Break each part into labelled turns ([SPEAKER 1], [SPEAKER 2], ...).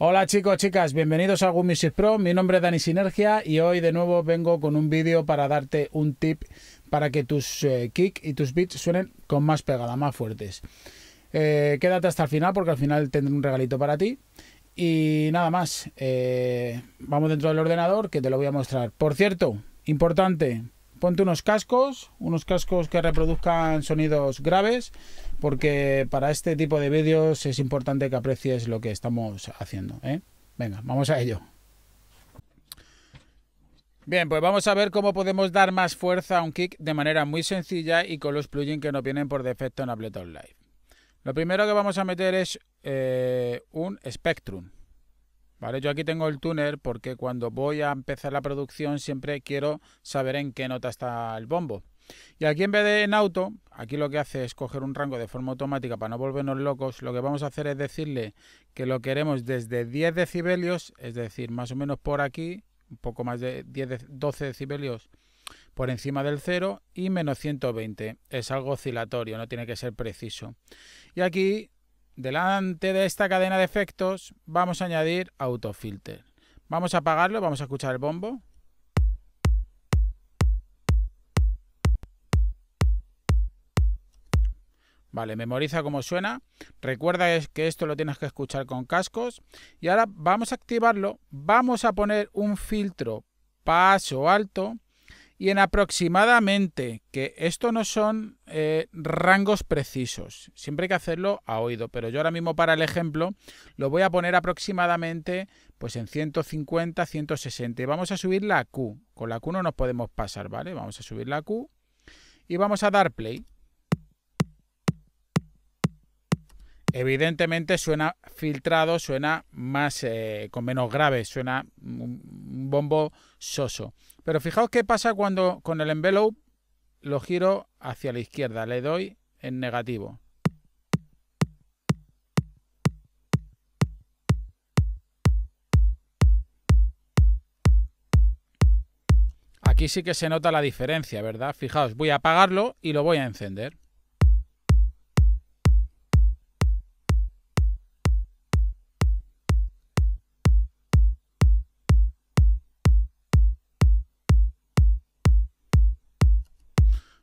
[SPEAKER 1] Hola chicos, chicas, bienvenidos a Good Pro. Mi nombre es Dani Sinergia y hoy de nuevo vengo con un vídeo para darte un tip para que tus kicks eh, kick y tus beats suenen con más pegada, más fuertes. Eh, quédate hasta el final porque al final tendré un regalito para ti. Y nada más, eh, vamos dentro del ordenador que te lo voy a mostrar. Por cierto, importante, ponte unos cascos, unos cascos que reproduzcan sonidos graves, porque para este tipo de vídeos es importante que aprecies lo que estamos haciendo. ¿eh? Venga, vamos a ello. Bien, pues vamos a ver cómo podemos dar más fuerza a un kick de manera muy sencilla y con los plugins que nos vienen por defecto en Ableton Live. Lo primero que vamos a meter es eh, un Spectrum. Vale, yo aquí tengo el tuner porque cuando voy a empezar la producción siempre quiero saber en qué nota está el bombo. Y aquí en vez de en auto, aquí lo que hace es coger un rango de forma automática para no volvernos locos. Lo que vamos a hacer es decirle que lo queremos desde 10 decibelios, es decir, más o menos por aquí, un poco más de 10, 12 decibelios por encima del 0 y menos 120. Es algo oscilatorio, no tiene que ser preciso. Y aquí delante de esta cadena de efectos vamos a añadir autofilter. Vamos a apagarlo, vamos a escuchar el bombo. Vale, memoriza cómo suena. Recuerda que esto lo tienes que escuchar con cascos. Y ahora vamos a activarlo. Vamos a poner un filtro paso alto y en aproximadamente, que esto no son eh, rangos precisos, siempre hay que hacerlo a oído, pero yo ahora mismo para el ejemplo lo voy a poner aproximadamente pues en 150, 160 y vamos a subir la Q, con la Q no nos podemos pasar, ¿vale? Vamos a subir la Q y vamos a dar play. Evidentemente suena filtrado, suena más eh, con menos graves, suena mm, bombo soso. Pero fijaos qué pasa cuando con el envelope lo giro hacia la izquierda, le doy en negativo. Aquí sí que se nota la diferencia, ¿verdad? Fijaos, voy a apagarlo y lo voy a encender.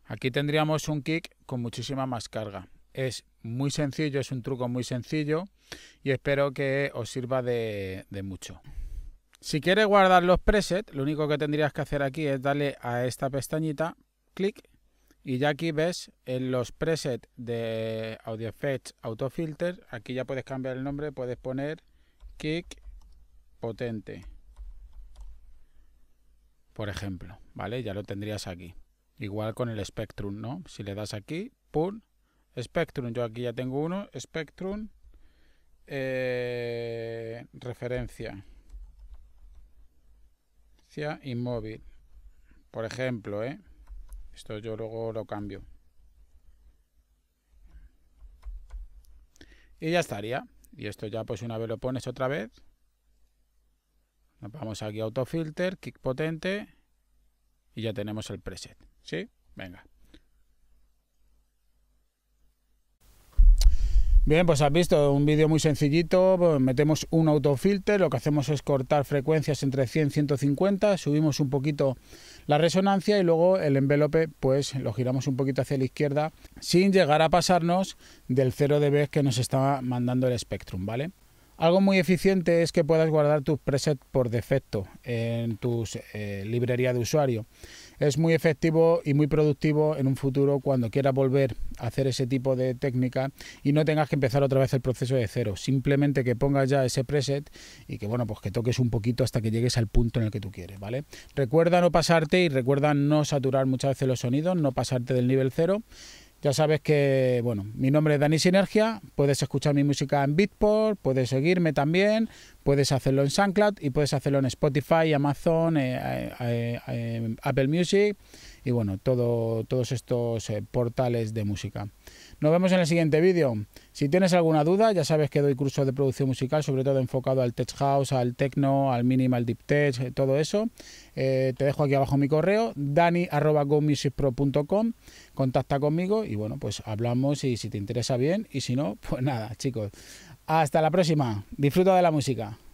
[SPEAKER 1] Aquí tendríamos un kick con muchísima más carga. Es muy sencillo, es un truco muy sencillo y espero que os sirva de, mucho. Si quieres guardar los presets, lo único que tendrías que hacer aquí es darle a esta pestañita, clic, y ya aquí ves en los presets de Audio Effects Auto Filter, aquí ya puedes cambiar el nombre, puedes poner kick potente, por ejemplo, ¿vale? Ya lo tendrías aquí. Igual con el Spectrum, ¿no? Si le das aquí, Pull, Spectrum. Yo aquí ya tengo uno, Spectrum, eh, referencia, referencia. Inmóvil. Por ejemplo, ¿eh? Esto yo luego lo cambio. Y ya estaría. Y esto ya pues una vez lo pones otra vez. Nos vamos aquí a autofilter, kick potente. Y ya tenemos el preset. ¿Sí? Venga. Bien, pues has visto un vídeo muy sencillito, pues, metemos un autofilter, lo que hacemos es cortar frecuencias entre 100 y 150, subimos un poquito la resonancia y luego el envelope pues lo giramos un poquito hacia la izquierda sin llegar a pasarnos del 0 dB que nos está mandando el Spectrum, ¿vale? Algo muy eficiente es que puedas guardar tus presets por defecto en tu eh, librería de usuario. Es muy efectivo y muy productivo en un futuro cuando quieras volver a hacer ese tipo de técnica y no tengas que empezar otra vez el proceso de cero. Simplemente que pongas ya ese preset y que bueno, pues que toques un poquito hasta que llegues al punto en el que tú quieres, ¿vale? Recuerda no pasarte y recuerda no saturar muchas veces los sonidos, no pasarte del nivel cero ya sabes que, bueno, mi nombre es Dani Sinergia, puedes escuchar mi música en Beatport, puedes seguirme también, Puedes hacerlo en SoundCloud y puedes hacerlo en Spotify, Amazon, eh, eh, eh, Apple Music y bueno, todos estos portales de música. Nos vemos en el siguiente vídeo. Si tienes alguna duda, ya sabes que doy cursos de producción musical, sobre todo enfocado al tech house, al techno, al minimal deep tech, todo eso. te dejo aquí abajo mi correo, dani.gomusicpro.com. Contacta conmigo y bueno, pues hablamos y si te interesa bien y si no, pues nada, chicos. Hasta la próxima. Disfruta de la música.